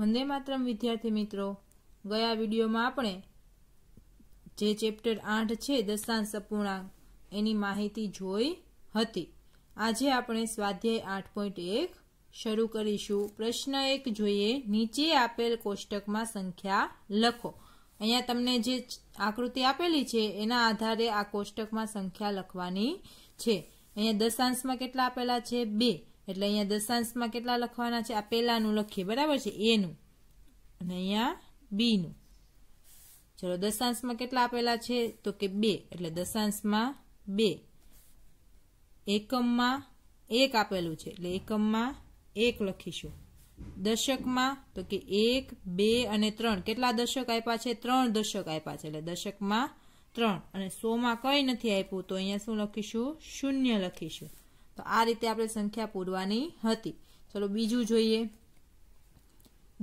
વંદે માતરમ વિદ્યાર્થી મિત્રો ગયા વિડીયોમાં આપણે જે ચેપ્ટર આઠ છે દશાંશ અપૂર્ણાંક એની માહિતી જોઈ હતી આજે આપણે સ્વાધ્યાય આઠ પોઈન્ટ એક શરૂ કરીશું પ્રશ્ન એક જોઈએ નીચે આપેલ કોષ્ટકમાં સંખ્યા લખો અહીંયા તમને જે આકૃતિ આપેલી છે એના આધારે આ કોષ્ટકમાં સંખ્યા લખવાની છે અહીંયા દશાંશમાં કેટલા આપેલા છે બે એટલે અહીંયા દશાંશમાં કેટલા લખવાના છે આ પહેલાંનું લખીએ બરાબર છે એનું અને અહીંયા બીનું ચલો દશાંશમાં કેટલા આપેલા છે તો કે બે એટલે દશાંશમાં બે એકમમાં એક આપેલું છે એટલે એકમમાં એક લખીશું દશકમાં તો કે એક બે અને ત્રણ કેટલા દશક આપ્યા છે ત્રણ દશક આપ્યા છે એટલે દશકમાં ત્રણ અને સોમાં કંઈ નથી આપ્યું તો અહીંયા શું લખીશું શૂન્ય લખીશું તો આ રીતે આપણે સંખ્યા પૂરવાની હતી ચલો બીજું જોઈએ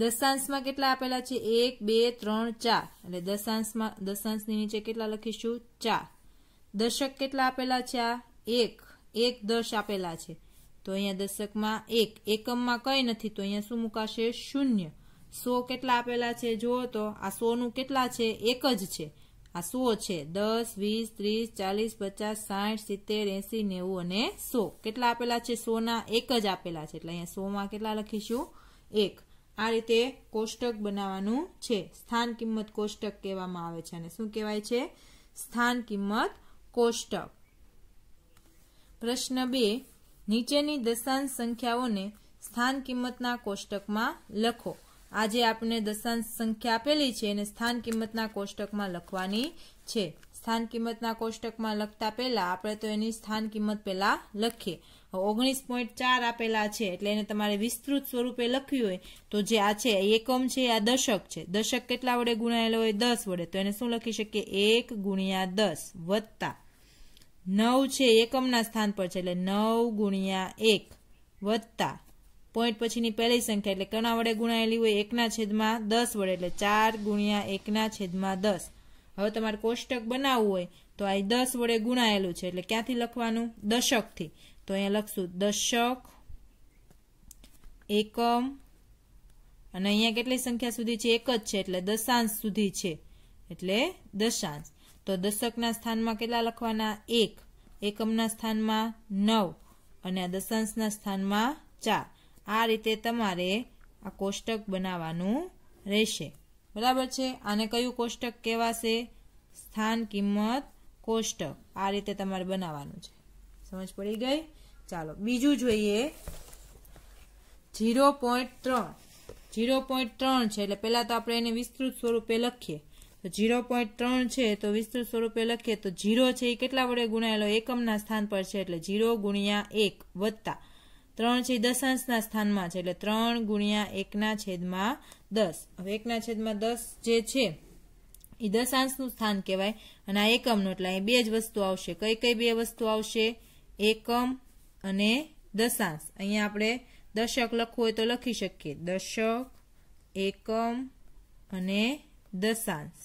દશાંશમાં કેટલા આપેલા છે એક બે ત્રણ ચાર એટલે દશાંશમાં દશાંશની નીચે કેટલા લખીશું ચાર દશક કેટલા આપેલા છે આ એક એક દશ આપેલા છે તો અહીંયા દશકમાં એક એકમમાં કંઈ નથી તો અહીંયા શું મુકાશે શૂન્ય સો કેટલા આપેલા છે જુઓ તો આ સોનું કેટલા છે એક જ છે આ સો છે દસ વીસ ત્રીસ ચાલીસ પચાસ સાઠ સિત્તેર એંસી નેવું અને સો કેટલા આપેલા છે સોના એક જ આપેલા છે એટલે અહીંયા સો માં કેટલા લખીશું એક આ રીતે કોષ્ટક બનાવવાનું છે સ્થાન કિંમત કોષ્ટક કહેવામાં આવે છે અને શું કહેવાય છે સ્થાન કિંમત કોષ્ટક પ્રશ્ન બે નીચેની દશાંશ સંખ્યાઓને સ્થાન કિંમતના કોષ્ટકમાં લખો આજે આપણે દશાંશ સંખ્યા આપેલી છે એને સ્થાન કિંમતના કોષ્ટકમાં લખવાની છે સ્થાન કિંમતના કોષ્ટકમાં લખતા પહેલા આપણે તો એની સ્થાન કિંમત પહેલા લખીએ ઓગણીસ પોઈન્ટ ચાર આપેલા છે એટલે એને તમારે વિસ્તૃત સ્વરૂપે લખવી હોય તો જે આ છે એકમ છે આ દશક છે દશક કેટલા વડે ગુણાયેલો હોય દસ વડે તો એને શું લખી શકીએ એક ગુણ્યા દસ વત્તા નવ છે એકમના સ્થાન પર છે એટલે નવ ગુણ્યા એક વત્તા પોઈન્ટ પછીની પહેલી સંખ્યા એટલે કણા વડે ગુણાયેલી હોય એકના છેદમાં દસ વડે એટલે ચાર ગુણ્યા એકના છેદમાં દસ હવે તમારે કોષ્ટક બનાવવું હોય તો આ દસ વડે ગુણાયેલું છે એટલે ક્યાંથી લખવાનું દશકથી તો અહીંયા લખશું દશક એકમ અને અહીંયા કેટલી સંખ્યા સુધી છે એક જ છે એટલે દશાંશ સુધી છે એટલે દશાંશ તો દશકના સ્થાનમાં કેટલા લખવાના એક એકમના સ્થાનમાં નવ અને આ દશાંશના સ્થાનમાં ચાર આ રીતે તમારે આ કોષ્ટક બનાવવાનું રહેશે બરાબર છે આને કયું કોષ્ટક કહેવાશે સ્થાન કિંમત કોષ્ટક આ રીતે તમારે બનાવવાનું છે સમજ પડી ગઈ ચાલો બીજું જોઈએ જીરો પોઈન્ટ ત્રણ જીરો પોઈન્ટ ત્રણ છે એટલે પહેલાં તો આપણે એને વિસ્તૃત સ્વરૂપે લખીએ તો જીરો પોઈન્ટ ત્રણ છે તો વિસ્તૃત સ્વરૂપે લખીએ તો જીરો છે એ કેટલા વડે ગુણાયેલો એકમના સ્થાન પર છે એટલે ઝીરો ગુણ્યા એક વત્તા ત્રણ છે દશાંશના સ્થાનમાં છે એટલે ત્રણ ગુણ્યા એકના છેદમાં દસ હવે એકના છેદમાં દસ જે છે એ દશાંશનું સ્થાન કહેવાય અને આ એકમનું એટલે અહીં બે જ વસ્તુ આવશે કઈ કઈ બે વસ્તુ આવશે એકમ અને દશાંશ અહીંયા આપણે દશક લખવું હોય તો લખી શકીએ દશક એકમ અને દશાંશ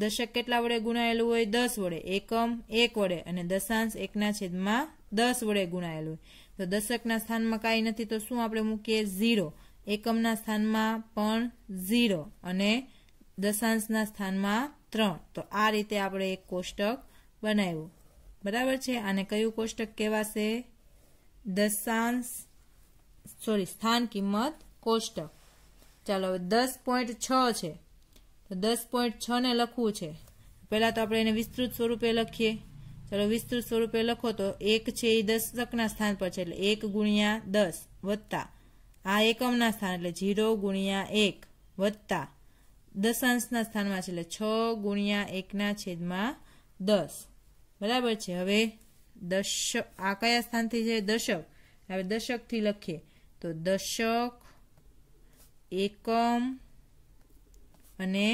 દશક કેટલા વડે ગુણાયેલું હોય દસ વડે એકમ એક વડે અને દશાંશ એકના છેદમાં દસ વડે ગુણાયેલું તો દશકના સ્થાનમાં કાંઈ નથી તો શું આપણે મૂકીએ ઝીરો એકમના સ્થાનમાં પણ ઝીરો અને દશાંશના સ્થાનમાં ત્રણ તો આ રીતે આપણે એક કોષ્ટક બનાવ્યું બરાબર છે આને કયું કોષ્ટક કહેવાશે દશાંશ સોરી સ્થાન કિંમત કોષ્ટક ચાલો હવે દસ પોઈન્ટ છ છે તો દસ પોઈન્ટ છને લખવું છે પહેલાં તો આપણે એને વિસ્તૃત સ્વરૂપે લખીએ ચલો વિસ્તૃત સ્વરૂપે લખો તો એક છે એ દશકના સ્થાન પર છે એટલે એક ગુણ્યા દસ વત્તા આ એકમના સ્થાન એટલે ઝીરો ગુણ્યા એક વત્તા દશાંશના સ્થાનમાં છે એટલે છ ગુણ્યા એકના છેદમાં દસ બરાબર છે હવે દશક આ કયા સ્થાનથી છે દશક હવે દશકથી લખીએ તો દશક એકમ અને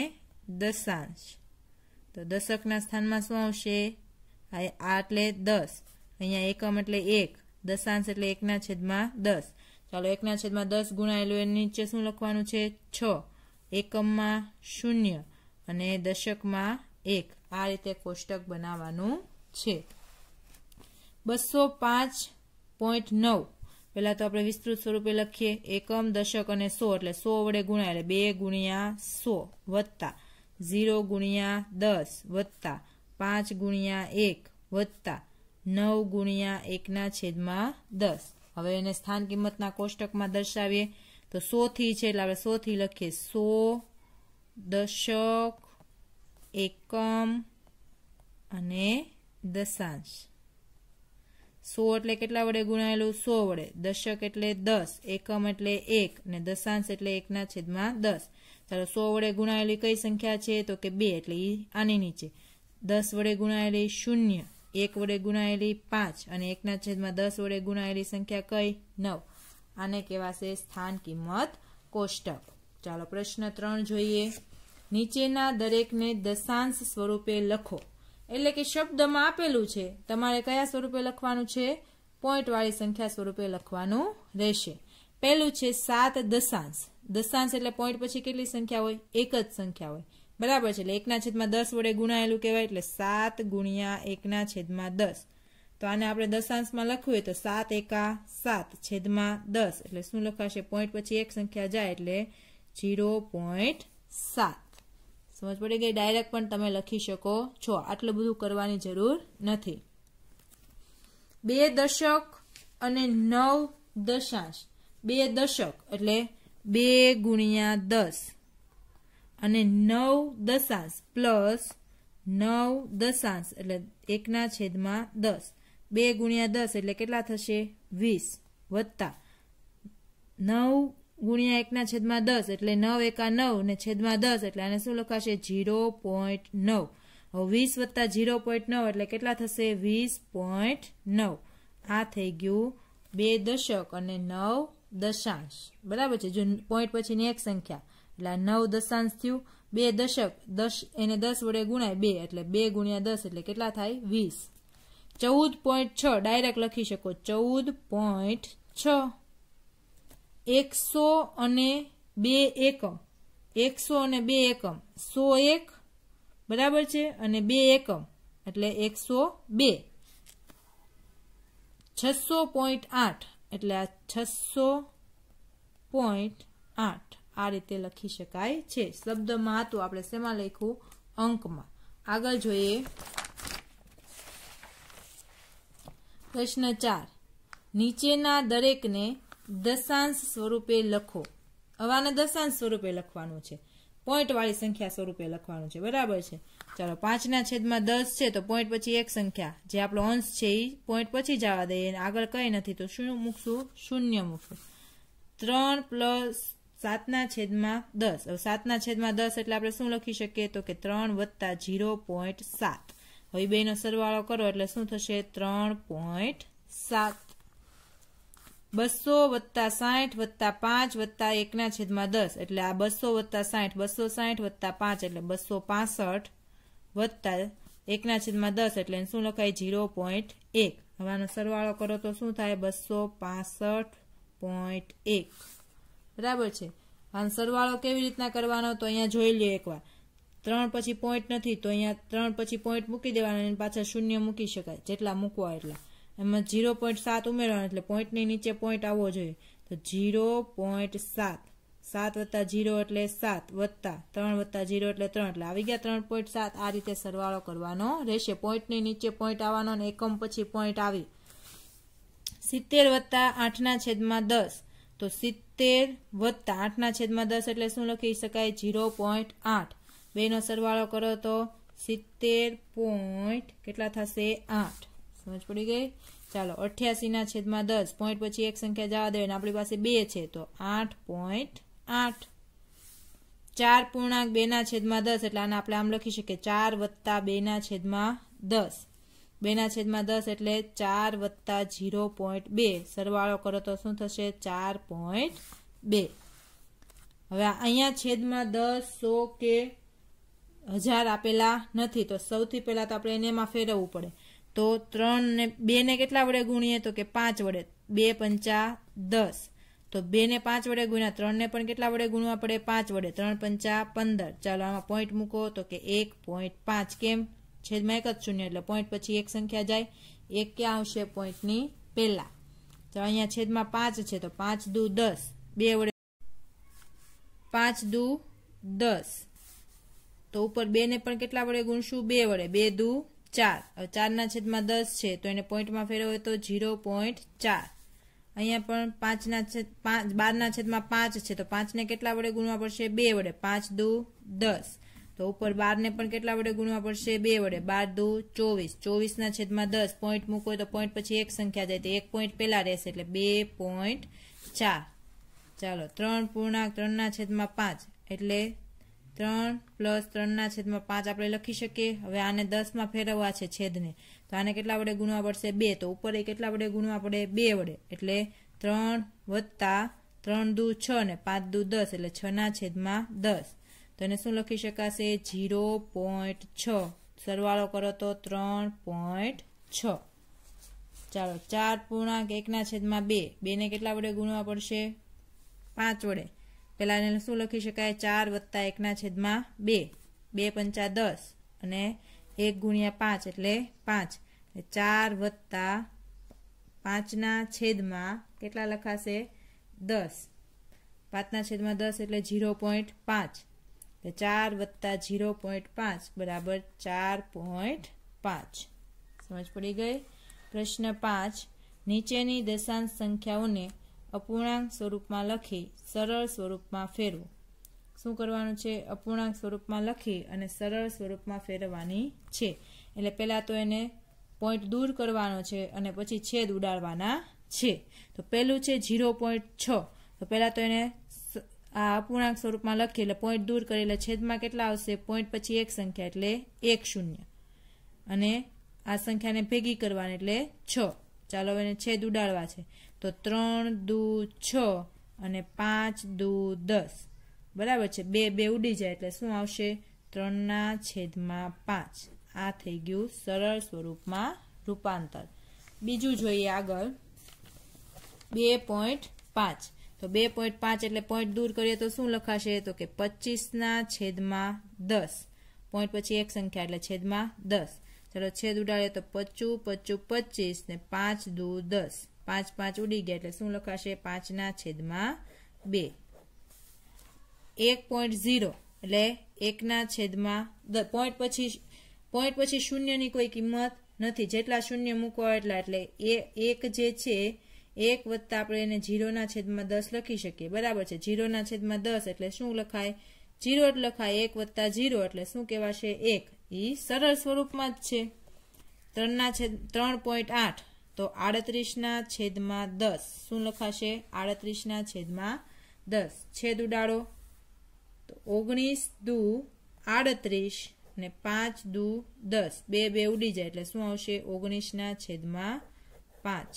દશાંશ તો દશકના સ્થાનમાં શું આવશે આ એટલે દસ અહીંયા એકમ એટલે એક દશાંશ એટલે એકના છેદમાં દસ ચાલો એકના છેદમાં દસ ગુણાયેલું એની નીચે શું લખવાનું છે છ એકમમાં શૂન્ય અને દશકમાં એક આ રીતે કોષ્ટક બનાવવાનું છે બસો પાંચ પોઈન્ટ નવ પહેલાં તો આપણે વિસ્તૃત સ્વરૂપે લખીએ એકમ દશક અને સો એટલે સો વડે ગુણાય એટલે બે ગુણ્યા સો વત્તા ઝીરો ગુણ્યા દસ વત્તા પાંચ ગુણ્યા એક વત્તા નવ ગુણ્યા એકના છેદમાં દસ હવે એને સ્થાન કિંમતના કોષ્ટકમાં દર્શાવીએ તો સોથી છે એટલે આપણે સોથી લખીએ સો દશક એકમ અને દશાંશ સો એટલે કેટલા વડે ગુણાયેલું સો વડે દશક એટલે દસ એકમ એટલે એક અને દશાંશ એટલે એકના છેદમાં દસ ચાલો સો વડે ગુણાયેલી કઈ સંખ્યા છે તો કે બે એટલે આની નીચે દસ વડે ગુણાયેલી શૂન્ય એક વડે ગુણાયેલી પાંચ અને એકના છેદમાં દસ વડે ગુણાયેલી સંખ્યા કઈ નવ આને કહેવાશે સ્થાન કિંમત કોષ્ટક ચાલો પ્રશ્ન ત્રણ જોઈએ નીચેના દરેકને દશાંશ સ્વરૂપે લખો એટલે કે શબ્દમાં આપેલું છે તમારે કયા સ્વરૂપે લખવાનું છે પોઈન્ટવાળી સંખ્યા સ્વરૂપે લખવાનું રહેશે પહેલું છે સાત દશાંશ દશાંશ એટલે પોઈન્ટ પછી કેટલી સંખ્યા હોય એક જ સંખ્યા હોય બરાબર છે એટલે એકના છેદમાં દસ વડે ગુણાયેલું કહેવાય એટલે સાત ગુણ્યા એકના છેદમાં દસ તો આને આપણે દશાંશમાં લખવું હોય તો સાત એકા સાત છેદમાં દસ એટલે શું લખાશે પોઈન્ટ પછી એક સંખ્યા જાય એટલે જીરો પોઈન્ટ સાત સમજ પડી ગઈ ડાયરેક્ટ પણ તમે લખી શકો છો આટલું બધું કરવાની જરૂર નથી બે દશક અને નવ દશાંશ બે દશક એટલે બે ગુણ્યા દસ અને નવ દશાંશ પ્લસ નવ દશાંશ એટલે એકના છેદમાં દસ બે ગુણ્યા દસ એટલે કેટલા થશે વીસ વત્તા નવ ગુણ્યા એકના છેદમાં દસ એટલે નવ એકા નવ ને છેદમાં દસ એટલે આને શું લખાશે ઝીરો પોઈન્ટ નવ હવે વીસ વત્તા જીરો પોઈન્ટ નવ એટલે કેટલા થશે વીસ પોઈન્ટ નવ આ થઈ ગયું બે દશક અને નવ દશાંશ બરાબર છે જો પોઈન્ટ પછીની એક સંખ્યા એટલે આ નવ દશાંશ થયું બે દશક દસ એને દસ વડે ગુણાય બે એટલે બે ગુણ્યા દસ એટલે કેટલા થાય વીસ ચૌદ પોઈન્ટ છ ડાયરેક્ટ લખી શકો ચૌદ પોઈન્ટ છ એકસો અને બે એકમ એકસો અને બે એકમ સો એક બરાબર છે અને બે એકમ એટલે એકસો બે છસો પોઈન્ટ આઠ એટલે આ છસો પોઈન્ટ આઠ આ રીતે લખી શકાય છે શબ્દમાં હતું આપણે શેમાં લખ્યું અંકમાં આગળ જોઈએ પ્રશ્ન ચાર નીચેના દરેકને દશાંશ સ્વરૂપે લખો હવાના દશાંશ સ્વરૂપે લખવાનું છે વાળી સંખ્યા સ્વરૂપે લખવાનું છે બરાબર છે ચાલો પાંચના છેદમાં દસ છે તો પોઈન્ટ પછી એક સંખ્યા જે આપણો અંશ છે એ પોઈન્ટ પછી જવા દઈએ આગળ કંઈ નથી તો શું મૂકશું શૂન્ય મૂકશું ત્રણ પ્લસ સાતના છેદમાં દસ હવે સાતના છેદમાં દસ એટલે આપણે શું લખી શકીએ તો કે ત્રણ વત્તા ઝીરો પોઈન્ટ સાત હવે બેનો સરવાળો કરો એટલે શું થશે ત્રણ પોઈન્ટ સાત બસો વત્તા સાઠ વત્તા પાંચ વત્તા એકના છેદમાં દસ એટલે આ બસો વત્તા સાઠ બસો સાઠ વત્તા પાંચ એટલે બસો પાસઠ વત્તા એકના છેદમાં દસ એટલે શું લખાય ઝીરો પોઈન્ટ એક હવાનો સરવાળો કરો તો શું થાય બસો પાસઠ પોઈન્ટ એક બરાબર છે આન સરવાળો કેવી રીતના કરવાનો તો અહીંયા જોઈ લઈએ એકવાર ત્રણ પછી પોઈન્ટ નથી તો અહીંયા ત્રણ પછી પોઈન્ટ મૂકી દેવાના અને પાછા શૂન્ય મૂકી શકાય જેટલા મૂકવા એટલા એમાં ઝીરો પોઈન્ટ સાત ઉમેરવાનો એટલે પોઈન્ટની નીચે પોઈન્ટ આવવો જોઈએ તો ઝીરો પોઈન્ટ સાત સાત વત્તા ઝીરો એટલે સાત વત્તા ત્રણ વત્તા ઝીરો એટલે ત્રણ એટલે આવી ગયા ત્રણ પોઈન્ટ સાત આ રીતે સરવાળો કરવાનો રહેશે પોઈન્ટની નીચે પોઈન્ટ આવવાનો અને એકમ પછી પોઈન્ટ આવી સિત્તેર વત્તા આઠના છેદમાં દસ તો સિત્તેર વત્તા આઠના છેદમાં દસ એટલે શું લખી શકાય ઝીરો પોઈન્ટ આઠ બેનો સરવાળો કરો તો સિત્તેર પોઈન્ટ કેટલા થશે આઠ સમજ પડી ગઈ ચાલો અઠ્યાસીના છેદમાં દસ પોઈન્ટ પછી એક સંખ્યા જવા દે અને આપણી પાસે બે છે તો આઠ પોઈન્ટ આઠ ચાર પૂર્ણાંક બેના છેદમાં દસ એટલે આને આપણે આમ લખી શકીએ ચાર વત્તા બેના છેદમાં દસ બેના છેદમાં દસ એટલે ચાર વત્તા ઝીરો પોઈન્ટ બે સરવાળો કરો તો શું થશે ચાર પોઈન્ટ બે હવે અહીંયા છેદમાં દસ સો કે હજાર આપેલા નથી તો સૌથી પહેલાં તો આપણે એને એમાં ફેરવવું પડે તો ત્રણ ને બેને કેટલા વડે ગુણીએ તો કે પાંચ વડે બે પંચા દસ તો બેને પાંચ વડે ગુણ્યા ત્રણને પણ કેટલા વડે ગુણવા પડે પાંચ વડે ત્રણ પંચા પંદર ચાલો આમાં પોઈન્ટ મૂકો તો કે એક પોઈન્ટ પાંચ કેમ છેદમાં એક જ શૂન્ય એટલે પોઈન્ટ પછી એક સંખ્યા જાય એક ક્યાં આવશે પોઈન્ટની પહેલાં તો અહીંયા છેદમાં પાંચ છે તો પાંચ દુ દસ બે વડે પાંચ દુ દસ તો ઉપર બેને પણ કેટલા વડે ગુણશું બે વડે બે દુ ચાર હવે ચારના છેદમાં દસ છે તો એને પોઈન્ટમાં ફેરવો હોય તો ઝીરો પોઈન્ટ ચાર અહીંયા પણ પાંચના છેદ પાંચ બારના છેદમાં પાંચ છે તો પાંચને કેટલા વડે ગુણવા પડશે બે વડે પાંચ દુ દસ તો ઉપર બારને પણ કેટલા વડે ગુણવા પડશે બે વડે બાર દો ચોવીસ ચોવીસના છેદમાં દસ પોઈન્ટ મૂકો તો પોઈન્ટ પછી એક સંખ્યા જાય તો એક પોઈન્ટ પહેલા રહેશે એટલે બે પોઈન્ટ ચાર ચાલો ત્રણ પૂર્ણાંક ત્રણના છેદમાં પાંચ એટલે ત્રણ પ્લસ ત્રણના છેદમાં પાંચ આપણે લખી શકીએ હવે આને દસમાં ફેરવવા છે છેદને તો આને કેટલા વડે ગુણવા પડશે બે તો ઉપર એ કેટલા વડે ગુણવા પડે બે વડે એટલે ત્રણ વત્તા ત્રણ દુ છ ને પાંચ દુ દસ એટલે છના છેદમાં દસ તો એને શું લખી શકાશે જીરો પોઈન્ટ છ સરવાળો કરો તો ત્રણ પોઈન્ટ છ ચાલો ચાર પૂર્ણાંક એકના છેદમાં બે બેને કેટલા વડે ગુણવા પડશે પાંચ વડે પહેલાં એને શું લખી શકાય ચાર વત્તા એકના છેદમાં બે બે પંચા દસ અને એક ગુણ્યા પાંચ એટલે પાંચ ચાર વત્તા પાંચના છેદમાં કેટલા લખાશે દસ પાંચના છેદમાં દસ એટલે ઝીરો પોઈન્ટ પાંચ ચાર વત્તા જીરો પોઈન્ટ પાંચ બરાબર ચાર પોઈન્ટ પાંચ સમજ પડી ગઈ પ્રશ્ન પાંચ નીચેની દશાંશ સંખ્યાઓને અપૂર્ણાંક સ્વરૂપમાં લખી સરળ સ્વરૂપમાં ફેરવો શું કરવાનું છે અપૂર્ણાંક સ્વરૂપમાં લખી અને સરળ સ્વરૂપમાં ફેરવવાની છે એટલે પહેલાં તો એને પોઈન્ટ દૂર કરવાનો છે અને પછી છેદ ઉડાડવાના છે તો પહેલું છે ઝીરો પોઈન્ટ છ તો પહેલાં તો એને આ અપૂર્ણાંક સ્વરૂપમાં લખીએ એટલે પોઈન્ટ દૂર કરેલા છેદમાં કેટલા આવશે પોઈન્ટ પછી એક સંખ્યા એટલે એક શૂન્ય અને આ સંખ્યાને ભેગી કરવાની એટલે છ ચાલો એને છેદ ઉડાડવા છે તો ત્રણ દુ છ અને પાંચ દુ દસ બરાબર છે બે બે ઉડી જાય એટલે શું આવશે ત્રણના છેદમાં પાંચ આ થઈ ગયું સરળ સ્વરૂપમાં રૂપાંતર બીજું જોઈએ આગળ બે પોઈન્ટ પાંચ તો બે પોઈન્ટ પાંચ એટલે પોઈન્ટ દૂર કરીએ તો શું લખાશે તો કે પચીસના છેદમાં દસ પોઈન્ટ પછી એક સંખ્યા એટલે છેદમાં દસ ચલો છેદ ઉડાડીએ તો પચું પચું પચીસ ને પાંચ દૂ દસ પાંચ પાંચ ઉડી ગયા એટલે શું લખાશે પાંચના છેદમાં બે એક પોઈન્ટ ઝીરો એટલે એકના છેદમાં પોઈન્ટ પછી પોઈન્ટ પછી શૂન્યની કોઈ કિંમત નથી જેટલા શૂન્ય મૂકવા એટલા એટલે એ એક જે છે એક વત્તા આપણે એને જીરોના છેદમાં દસ લખી શકીએ બરાબર છે જીરોના છેદમાં દસ એટલે શું લખાય જીરો જ લખાય એક વત્તા જીરો એટલે શું કહેવાશે એક એ સરળ સ્વરૂપમાં જ છે ત્રણના છેદ ત્રણ પોઈન્ટ આઠ તો આડત્રીસના છેદમાં દસ શું લખાશે આડત્રીસના છેદમાં દસ છેદ ઉડાડો તો ઓગણીસ દુ આડત્રીસ ને પાંચ દુ દસ બે બે ઉડી જાય એટલે શું આવશે ઓગણીસના છેદમાં પાંચ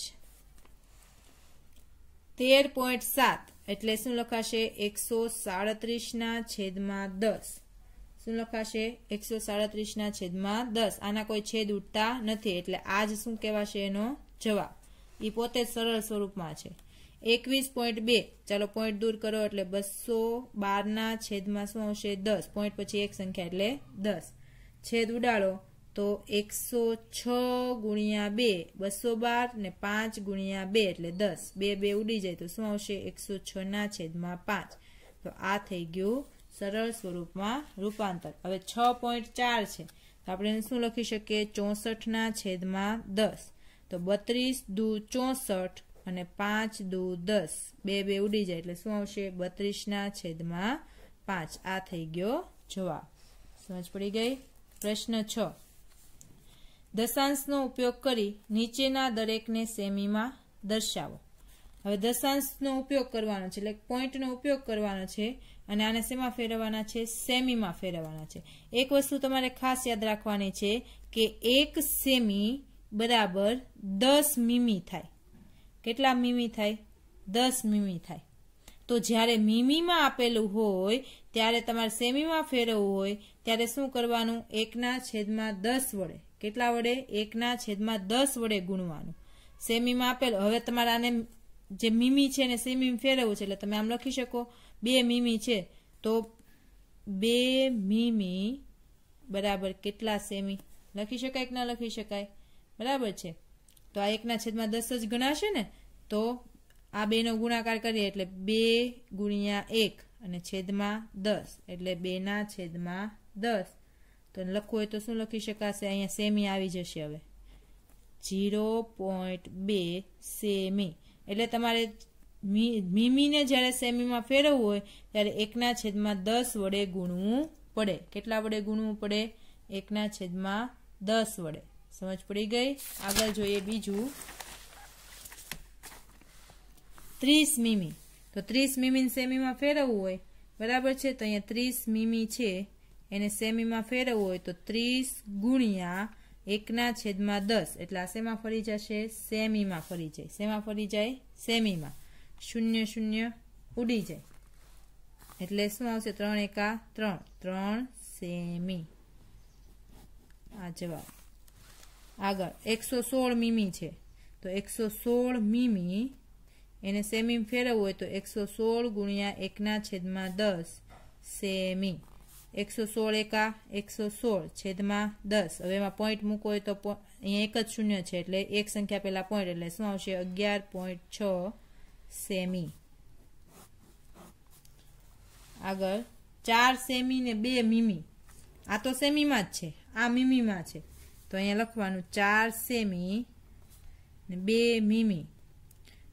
તેર પોઈન્ટ સાત એટલે શું લખાશે એકસો સાડત્રીસના છેદમાં દસ શું લખાશે એકસો સાડત્રીસના છેદમાં દસ આના કોઈ છેદ ઉઠતા નથી એટલે આ જ શું કહેવાશે એનો જવાબ એ પોતે સરળ સ્વરૂપમાં છે એકવીસ પોઈન્ટ બે ચાલો પોઈન્ટ દૂર કરો એટલે બસો બારના છેદમાં શું આવશે દસ પોઈન્ટ પછી એક સંખ્યા એટલે દસ છેદ ઉડાડો તો એકસો છ ગુણ્યા બે બસો બાર ને પાંચ ગુણ્યા બે એટલે દસ બે બે ઉડી જાય તો શું આવશે એકસો છ ના છેદમાં પાંચ તો આ થઈ ગયું સરળ સ્વરૂપમાં રૂપાંતર હવે છ પોઈન્ટ ચાર છે તો આપણે એને શું લખી શકીએ ચોસઠના છેદમાં દસ તો બત્રીસ દુ ચોસઠ અને પાંચ દુ દસ બે બે ઉડી જાય એટલે શું આવશે બત્રીસના છેદમાં પાંચ આ થઈ ગયો જવાબ સમજ પડી ગઈ પ્રશ્ન છ દશાંશનો ઉપયોગ કરી નીચેના દરેકને સેમીમાં દર્શાવો હવે દશાંશનો ઉપયોગ કરવાનો છે એટલે પોઈન્ટનો ઉપયોગ કરવાનો છે અને આને શેમાં ફેરવવાના છે સેમીમાં ફેરવવાના છે એક વસ્તુ તમારે ખાસ યાદ રાખવાની છે કે એક સેમી બરાબર દસ મીમી થાય કેટલા મીમી થાય દસ મીમી થાય તો જ્યારે મીમીમાં આપેલું હોય ત્યારે તમારે સેમીમાં ફેરવવું હોય ત્યારે શું કરવાનું એકના છેદમાં દસ વડે કેટલા વડે એકના છેદમાં દસ વડે ગુણવાનું સેમીમાં આપેલ હવે તમારે આને જે મીમી છે એને સેમીમાં ફેરવવું છે એટલે તમે આમ લખી શકો બે મીમી છે તો બે મીમી બરાબર કેટલા સેમી લખી શકાય કે ના લખી શકાય બરાબર છે તો આ એકના છેદમાં દસ જ ગણાશે ને તો આ બેનો ગુણાકાર કરીએ એટલે બે ગુણ્યા એક અને છેદમાં દસ એટલે બેના છેદમાં દસ તો લખવું હોય તો શું લખી શકાશે અહીંયા સેમી આવી જશે હવે જીરો પોઈન્ટ બે સેમી એટલે તમારે મીમીને જ્યારે સેમીમાં ફેરવવું હોય ત્યારે એકના છેદમાં દસ વડે ગુણવું પડે કેટલા વડે ગુણવું પડે એકના છેદમાં દસ વડે સમજ પડી ગઈ આગળ જોઈએ બીજું ત્રીસ મીમી તો ત્રીસ મીમીને સેમીમાં ફેરવવું હોય બરાબર છે તો અહીંયા ત્રીસ મીમી છે એને સેમીમાં ફેરવવું હોય તો ત્રીસ ગુણ્યા એકના છેદમાં દસ એટલે આ શેમાં ફરી જશે સેમીમાં ફરી જાય શેમાં ફરી જાય સેમીમાં શૂન્ય શૂન્ય ઉડી જાય એટલે શું આવશે ત્રણ એકા ત્રણ ત્રણ સેમી આ જવાબ આગળ એકસો સોળ મીમી છે તો એકસો સોળ મીમી એને સેમી ફેરવવું હોય તો એકસો સોળ ગુણ્યા એકના છેદમાં દસ સેમી એકસો સોળ એકા એકસો સોળ છેદમાં દસ હવે એમાં પોઈન્ટ મૂકો હોય તો અહીંયા એક જ શૂન્ય છે એટલે એક સંખ્યા પહેલા પોઈન્ટ એટલે શું આવશે અગિયાર પોઈન્ટ છ સેમી આગળ ચાર સેમી ને બે મીમી આ તો સેમીમાં જ છે આ મીમીમાં છે તો અહીંયા લખવાનું ચાર સેમી ને બે મીમી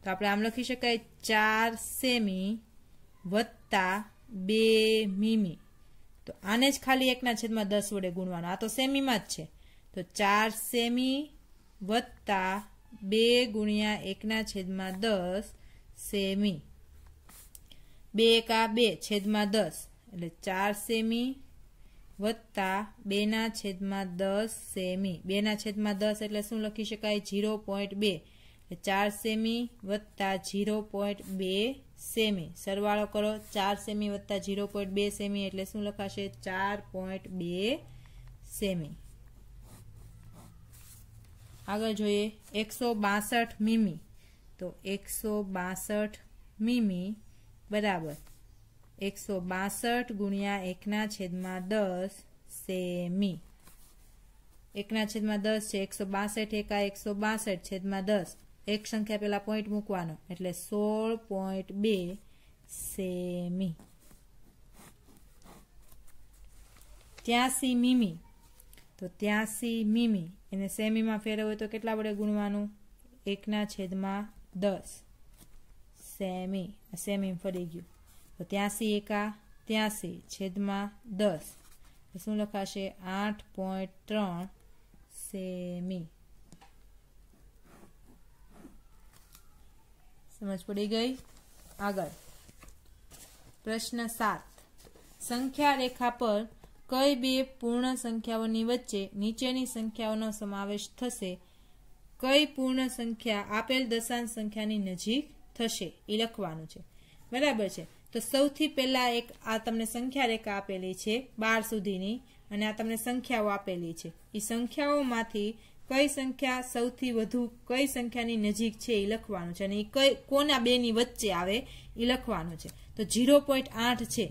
તો આપણે આમ લખી શકાય ચાર સેમી વત્તા બે મીમી તો આને જ ખાલી એકના છેદમાં દસ વડે ગુણવાનો આ તો સેમીમાં જ છે તો ચાર સેમી વત્તા બે ગુણ્યા એકના છેદમાં દસ સેમી બે એકા બે છેદમાં દસ એટલે ચાર સેમી વત્તા બેના છેદમાં દસ સેમી બેના છેદમાં દસ એટલે શું લખી શકાય ઝીરો પોઈન્ટ બે ચાર સેમી વત્તા ઝીરો પોઈન્ટ બે સેમી સરવાળો કરો ચાર સેમી વત્તા ઝીરો પોઈન્ટ બે સેમી એટલે શું લખાશે ચાર પોઈન્ટ બે સેમી આગળ જોઈએ એકસો બાસઠ મીમી તો એકસો બાસઠ મીમી બરાબર એકસો બાસઠ ગુણ્યા એકના છેદમાં દસ સેમી એકના છેદમાં દસ છે એકસો બાસઠ એકા એકસો બાસઠ છેદમાં દસ એક સંખ્યા પહેલાં પોઈન્ટ મૂકવાનો એટલે સોળ પોઈન્ટ બે સેમી ત્યાસી મીમી તો ત્યાંસી મીમી એને સેમીમાં ફેરવવું હોય તો કેટલા વડે ગુણવાનું એકના છેદમાં દસ સેમી સેમી ફરી ગયું તો ત્યાંસી એકા ત્યાંસી છેદમાં દસ શું લખાશે આઠ પોઈન્ટ ત્રણ સેમી સમજ પડી ગઈ આગળ પ્રશ્ન સાત સંખ્યા રેખા પર કઈ બે પૂર્ણ સંખ્યાઓની વચ્ચે નીચેની સંખ્યાઓનો સમાવેશ થશે કઈ પૂર્ણ સંખ્યા આપેલ દશાંશ સંખ્યાની નજીક થશે એ લખવાનું છે બરાબર છે તો સૌથી પહેલાં એક આ તમને સંખ્યા રેખા આપેલી છે બાર સુધીની અને આ તમને સંખ્યાઓ આપેલી છે એ સંખ્યાઓમાંથી કઈ સંખ્યા સૌથી વધુ કઈ સંખ્યાની નજીક છે એ લખવાનું છે અને એ કઈ કોના બેની વચ્ચે આવે એ લખવાનું છે તો ઝીરો પોઈન્ટ આઠ છે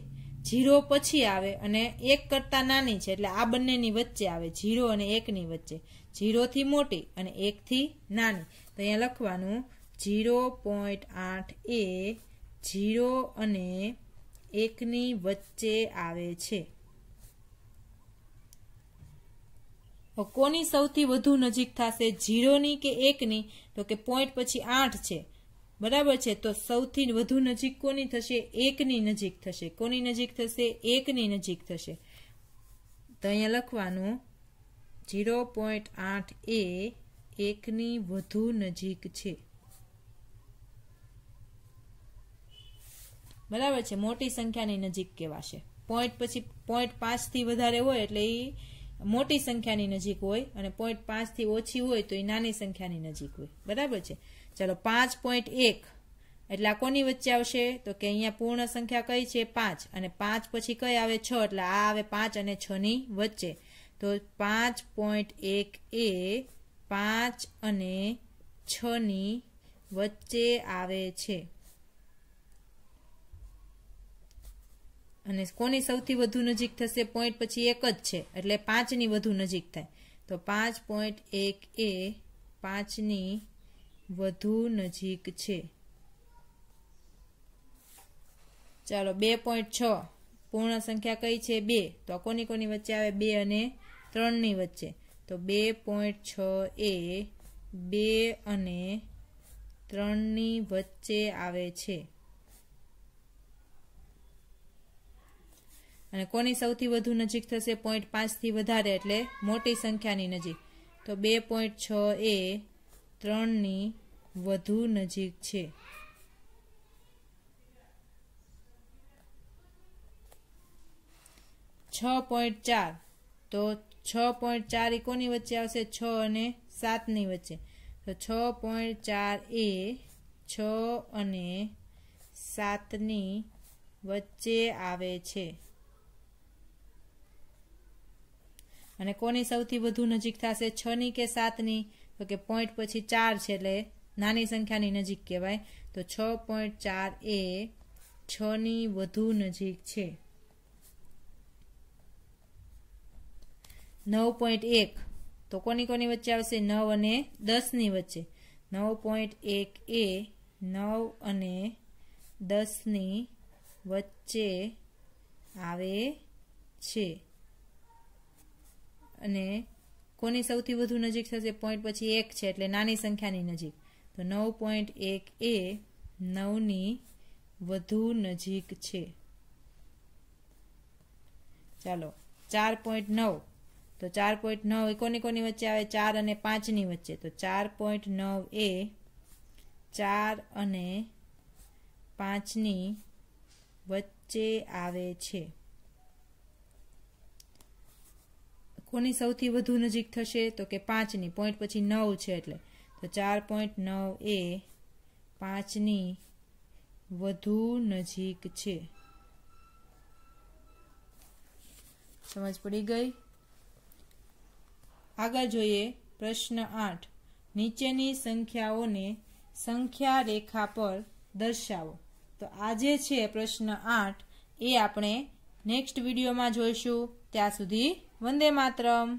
ઝીરો પછી આવે અને એક કરતાં નાની છે એટલે આ બંનેની વચ્ચે આવે ઝીરો અને એકની વચ્ચે ઝીરોથી મોટી અને એકથી નાની તો અહીંયા લખવાનું ઝીરો પોઈન્ટ આઠ એ ઝીરો અને એકની વચ્ચે આવે છે કોની સૌથી વધુ નજીક થશે જીરોની કે એકની તો કે પોઈન્ટ પછી આઠ છે બરાબર છે તો સૌથી વધુ નજીક કોની થશે એકની નજીક થશે કોની નજીક થશે એકની નજીક થશે તો અહીંયા લખવાનું જીરો પોઈન્ટ આઠ એ એકની વધુ નજીક છે બરાબર છે મોટી સંખ્યાની નજીક કહેવાશે પોઈન્ટ પછી પોઈન્ટ પાંચથી વધારે હોય એટલે એ મોટી સંખ્યાની નજીક હોય અને પોઈન્ટ પાંચથી ઓછી હોય તો એ નાની સંખ્યાની નજીક હોય બરાબર છે ચાલો પાંચ પોઈન્ટ એક એટલે આ કોની વચ્ચે આવશે તો કે અહીંયા પૂર્ણ સંખ્યા કઈ છે પાંચ અને પાંચ પછી કઈ આવે છ એટલે આ આવે પાંચ અને છની વચ્ચે તો પાંચ પોઈન્ટ એક એ પાંચ અને છની વચ્ચે આવે છે અને કોની સૌથી વધુ નજીક થશે પોઈન્ટ પછી એક જ છે એટલે પાંચની વધુ નજીક થાય તો પાંચ પોઈન્ટ એક એ પાંચની વધુ નજીક છે ચાલો બે પોઈન્ટ છ પૂર્ણ સંખ્યા કઈ છે બે તો કોની કોની વચ્ચે આવે બે અને ત્રણની વચ્ચે તો બે પોઈન્ટ છ એ બે અને ત્રણની વચ્ચે આવે છે અને કોની સૌથી વધુ નજીક થશે પોઈન્ટ પાંચથી વધારે એટલે મોટી સંખ્યાની નજીક તો બે પોઈન્ટ છ એ ત્રણની વધુ નજીક છે છ પોઈન્ટ ચાર તો છ પોઈન્ટ ચાર એ કોની વચ્ચે આવશે છ અને સાતની વચ્ચે તો છ પોઈન્ટ ચાર એ છ અને સાતની વચ્ચે આવે છે અને કોની સૌથી વધુ નજીક થશે છની કે સાતની તો કે પોઈન્ટ પછી ચાર છે એટલે નાની સંખ્યાની નજીક કહેવાય તો છ પોઈન્ટ ચાર એ છની વધુ નજીક છે નવ પોઈન્ટ એક તો કોની કોની વચ્ચે આવશે નવ અને દસની વચ્ચે નવ પોઈન્ટ એક એ નવ અને દસની વચ્ચે આવે છે અને કોની સૌથી વધુ નજીક થશે પોઈન્ટ પછી એક છે એટલે નાની સંખ્યાની નજીક તો નવ પોઈન્ટ એક એ નવની વધુ નજીક છે ચાલો ચાર પોઈન્ટ નવ તો ચાર પોઈન્ટ નવ એ કોની કોની વચ્ચે આવે ચાર અને પાંચની વચ્ચે તો ચાર પોઈન્ટ નવ એ ચાર અને પાંચની વચ્ચે આવે છે કોની સૌથી વધુ નજીક થશે તો કે પાંચની પોઈન્ટ પછી નવ છે એટલે તો ચાર પોઈન્ટ નવ એ પાંચની વધુ નજીક છે સમજ પડી ગઈ આગળ જોઈએ પ્રશ્ન આઠ નીચેની સંખ્યાઓને સંખ્યા રેખા પર દર્શાવો તો આજે છે પ્રશ્ન આઠ એ આપણે નેક્સ્ટ વિડીયોમાં જોઈશું ત્યાં સુધી વંદે માતરમ